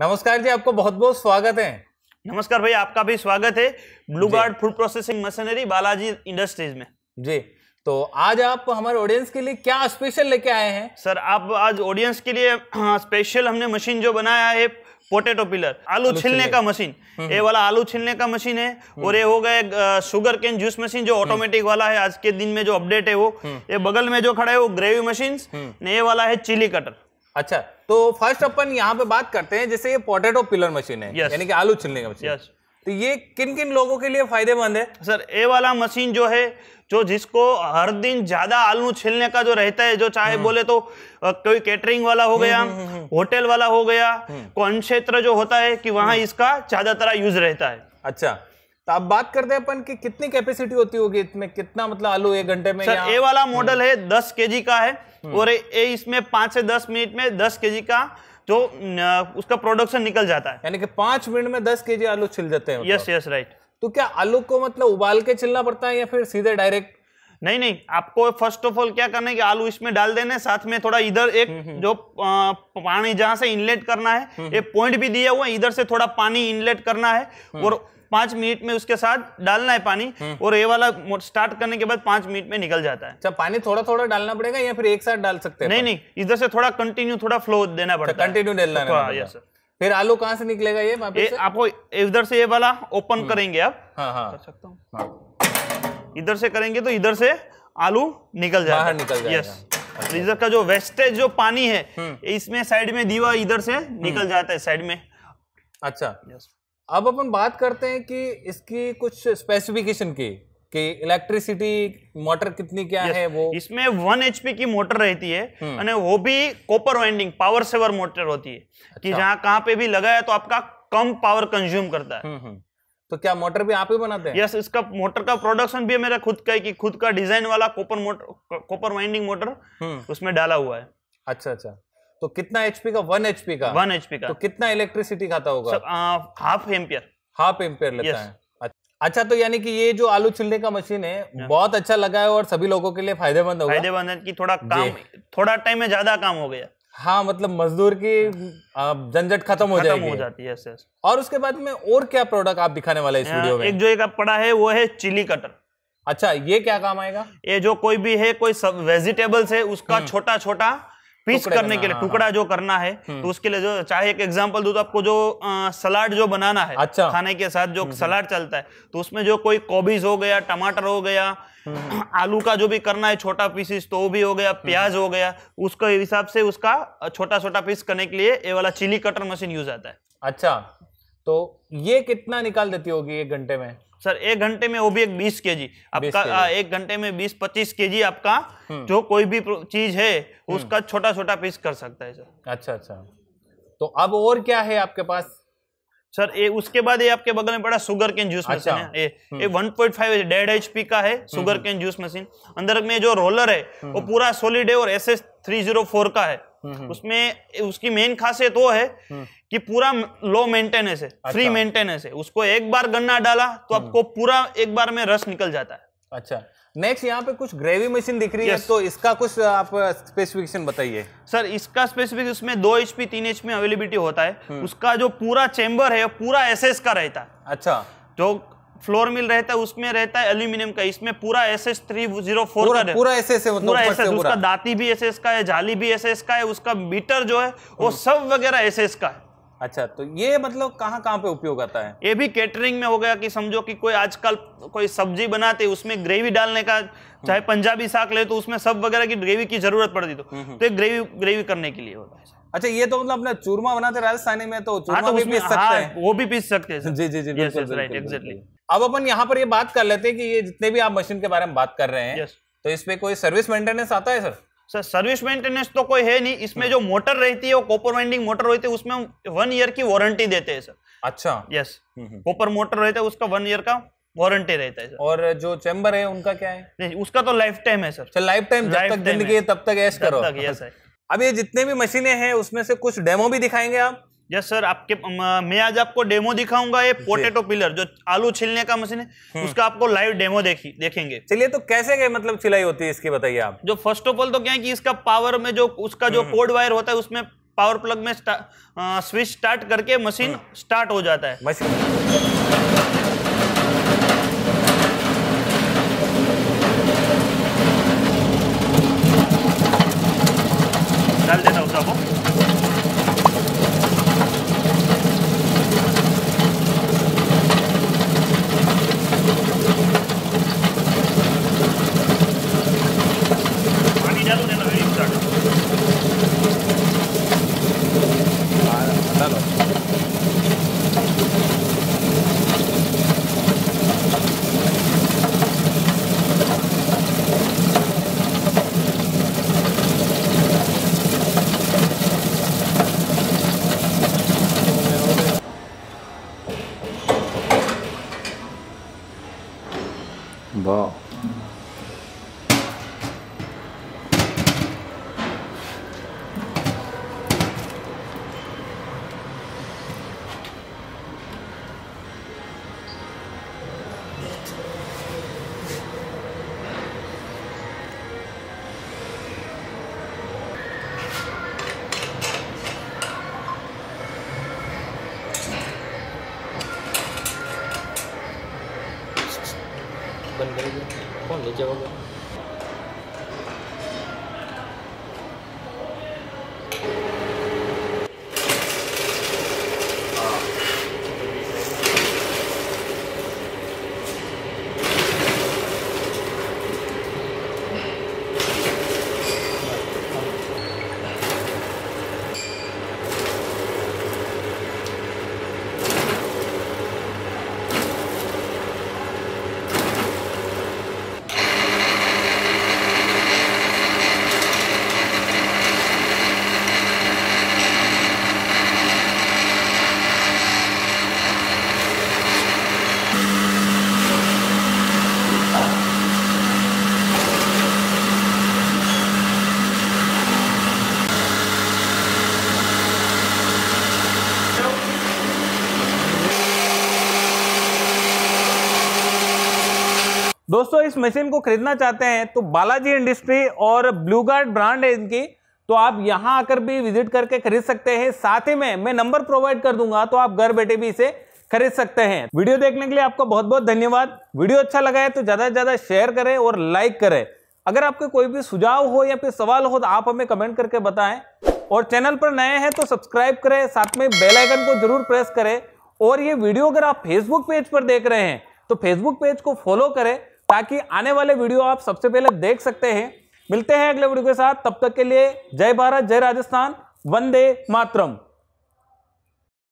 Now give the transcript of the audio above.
नमस्कार जी आपको बहुत बहुत स्वागत है नमस्कार भाई आपका भी स्वागत है blue guard food processing machinery Balaji industries में जी तो आज आप हमारे ऑडियंस के लिए क्या स्पेशल लेके आए हैं सर आप आज ऑडियंस के लिए स्पेशल हाँ, हमने मशीन जो बनाया है पोटेटो पिलर आलू छिलने का मशीन हम्म। ये वाला आलू छिलने का मशीन है हम्म। और ये हो गए शुगर केन जूस मशीन जो ऑटोमेटिक हम्म। वाला है आज के दिन में जो अपडेट है वो ये बगल में जो खड़ा है वो ग्रेवी मशीन ये वाला है चिली कटर अच्छा तो फर्स्ट अपन यहाँ पे बात करते हैं जैसे ये पोटेटो पिलर मशीन है yes. यानी कि आलू छिलने का मशीन yes. तो ये किन किन लोगों के लिए फायदेमंद है सर ए वाला मशीन जो है जो जिसको हर दिन ज्यादा आलू छिलने का जो रहता है जो चाहे हम्म। बोले तो कोई कैटरिंग वाला हो गया होटल हम्म, हम्म, वाला हो गया कौन क्षेत्र जो होता है कि वहां इसका ज्यादातर यूज रहता है अच्छा तो आप बात करते हैं अपन कि कितनी कैपेसिटी होती होगी इसमें कितना मतलब आलू एक घंटे में सर ए वाला मॉडल है दस के का है हाँ। और ए इसमें पांच से दस मिनट में दस के का जो उसका प्रोडक्शन निकल जाता है यानी कि पांच मिनट में दस के आलू छिल जाते हैं यस यस राइट तो क्या आलू को मतलब उबाल के छिलना पड़ता है या फिर सीधे डायरेक्ट नहीं नहीं आपको फर्स्ट ऑफ ऑल क्या करना है कि आलू इसमें डाल देने साथ में थोड़ा इधर एक हम्म, हम्म। जो पानी जहां से इनलेट करना है हम्म, एक पॉइंट भी दिया हुआ है इधर से थोड़ा पानी इनलेट करना है और पांच मिनट में उसके साथ डालना है पानी और ये वाला स्टार्ट करने के बाद पांच मिनट में निकल जाता है अच्छा, पानी थोड़ा थोड़ा डालना पड़ेगा या फिर एक साथ डाल सकते हैं नहीं नहीं इधर से थोड़ा कंटिन्यू थोड़ा फ्लो देना अच्छा, पड़ेगा कंटिन्यू डालना हाँ, फिर आलू कहाँ से निकलेगा ये आपको इधर से ये वाला ओपन करेंगे आप हाँ हाँ कर सकता हूँ हाँ। इधर से करेंगे तो इधर से आलू निकल जाएगा बाहर निकल जाएगा यस फ्रीजर अच्छा। तो का जो वेस्टेज जो पानी है हम्म। इसमें साइड में दीवा इधर से निकल हम्म। जाता है साइड में अच्छा यस अब अपन बात करते हैं कि इसकी कुछ स्पेसिफिकेशन की कि इलेक्ट्रिसिटी मोटर कितनी क्या yes. है वो इसमें वन एचपी की मोटर रहती है हम्म। और वो भी copper winding power saver motor होती है अच्छा। कि जहां कहां पे भी लगाया तो आपका कम पावर कंज्यूम करता है तो क्या मोटर भी आप ही बनाते हैं यस yes, इसका मोटर का प्रोडक्शन भी है मेरा खुद का है कि खुद का डिजाइन वाला copper motor copper winding motor उसमें डाला हुआ है अच्छा अच्छा तो कितना एचपी का वन एचपी का वन एचपी का तो कितना इलेक्ट्रिसिटी खाता होगा आ, हाफ एम्पियर हाफ एम्पियर लेता yes. है अच्छा, अच्छा तो यानी कि ये जो आलू छिलने का मशीन है बहुत अच्छा लगा है और सभी लोगों के लिए फायदेमंद होगा फायदेमंद है कि थोड़ा काम थोड़ा टाइम में ज्यादा काम हो गया हाँ मतलब मजदूर की हम्म। झंझट खत्म हो जाएगी हो जाती है और उसके बाद में और क्या प्रोडक्ट आप दिखाने वाले इस वीडियो में एक जो एक पड़ा है वो है चिली कटर अच्छा ये क्या काम आएगा ये जो कोई भी है कोई सब वेजिटेबल्स है उसका हम्म। छोटा छोटा पीस करने के लिए हाँ, टुकड़ा हाँ। जो करना है हम्म। तो उसके लिए जो चाहे एक एग्जांपल दो तो आपको जो सलाड जो बनाना है अच्छा खाने के साथ जो हम्म, हम्म। सलाड चलता है तो उसमें जो कोई कोबीज हो गया टमाटर हो गया आलू का जो भी करना है छोटा पीसेस तो भी हो गया प्याज हो गया उसके हिसाब से उसका छोटा छोटा पीस करने के लिए ये वाला चिली कटर मशीन यूज आता है अच्छा तो ये कितना निकाल देती होगी एक घंटे में सर एक घंटे में वो भी एक बीस के जी आपका के एक घंटे में बीस पच्चीस के जी आपका हम्म। जो कोई भी चीज है हम्म। उसका छोटा छोटा पीस कर सकता है सर अच्छा अच्छा तो अब और क्या है आपके पास सर ये उसके बाद ये आपके बगल में पड़ा सुगर केन जूस अच्छा, मशीन है ये हम्म। ये 1.5 पॉइंट फाइव डेढ़ एच का है सुगर केन जूस मशीन अंदर में जो रोलर है वो पूरा सोलिड है और एस एस का है उसमें उसकी मेन खासियत वो है कि पूरा लो मेंटेनेंस है अच्छा। फ्री मेंटेनेंस है उसको एक बार गन्ना डाला तो हम्म। आपको पूरा एक बार में रस निकल जाता है अच्छा नेक्स्ट यहाँ पे कुछ ग्रेवी मशीन दिख रही yes. है तो इसका कुछ आप स्पेसिफिकेशन बताइए सर इसका स्पेसिफिक उसमें दो एच पी तीन एच में अवेलेबिलिटी होता है हम्म। उसका जो पूरा चेम्बर है पूरा एस का रहता है अच्छा जो फ्लोर मिल रहता है उसमें रहता है एल्यूमिनियम का इसमें पूरा S S three zero four का पूरा एस एस मतलब पूरा एस एस उसका दाती भी एस एस का है जाली भी एस एस का है उसका मीटर जो है वो हम्म। सब वगैरह एस एस का है अच्छा तो ये मतलब कहाँ कहाँ पे उपयोग आता है ये भी कैटरिंग में हो गया कि समझो कि कोई आजकल कोई सब्जी बनाते उसमें ग्रेवी डालने का चाहे हम्म। पंजाबी साग ले तो उसमें सब वगैरह की ग्रेवी की जरूरत पड़ती तो हम्म, हम्म। तो ग्रेवी ग्रेवी करने के लिए होता है अच्छा ये तो मतलब अपना चूरमा बनाते राजस्थानी में तो हाँ, चूरमा तो भी पीस सकते हाँ, हैं वो भी पीस सकते हैं जी जी जी राइट एग्जैक्टली अब अपन यहाँ पर ये बात कर लेते हैं कि ये जितने भी आप मशीन के बारे में बात कर रहे हैं तो इस पे कोई सर्विस मेंटेनेंस आता है सर सर सर्विस मेंटेनेंस तो कोई है नहीं इसमें जो मोटर रहती है वो कॉपर वाइंडिंग मोटर रहती है उसमें वन ईयर की वारंटी देते हैं सर अच्छा यस कॉपर मोटर रहता है उसका वन ईयर का वारंटी रहता है सर और जो चैम्बर है उनका क्या है नहीं उसका तो लाइफ टाइम है सर लाइफ टाइम जब तक जिंदगी तब तक ऐसा करो यस है अब ये जितने भी मशीनें हैं उसमें से कुछ डेमो भी दिखाएंगे आप यस सर आपके मैं आज आपको डेमो दिखाऊंगा ये पोटेटो पिलर जो आलू छिलने का मशीन है हम्म। उसका आपको लाइव डेमो देखी देखेंगे चलिए तो कैसे गए मतलब छिलाई होती है इसकी बताइए आप जो फर्स्ट ऑफ ऑल तो क्या है कि इसका पावर में जो उसका जो कोड हम्म। वायर होता है उसमें पावर प्लग में स्विच स्टार्ट करके मशीन हम्म। स्टार्ट हो जाता है मशीन 뭐分给管理交。दोस्तों इस मशीन को खरीदना चाहते हैं तो बालाजी इंडस्ट्री और ब्लू गार्ड ब्रांड है इनकी तो आप यहां आकर भी विजिट करके खरीद सकते हैं साथ ही में मैं नंबर प्रोवाइड कर दूंगा तो आप घर बैठे भी इसे खरीद सकते हैं वीडियो देखने के लिए आपका बहुत बहुत धन्यवाद वीडियो अच्छा लगा है तो ज़्यादा से ज़्यादा शेयर करें और लाइक करें अगर आपके कोई भी सुझाव हो या फिर सवाल हो तो आप हमें कमेंट करके बताएं और चैनल पर नए हैं तो सब्सक्राइब करें साथ में बेल आइकन को जरूर प्रेस करें और ये वीडियो अगर आप फेसबुक पेज पर देख रहे हैं तो फेसबुक पेज को फॉलो करें ताकि आने वाले वीडियो आप सबसे पहले देख सकते हैं मिलते हैं अगले वीडियो के साथ तब तक के लिए जय भारत जय राजस्थान वंदे मातरम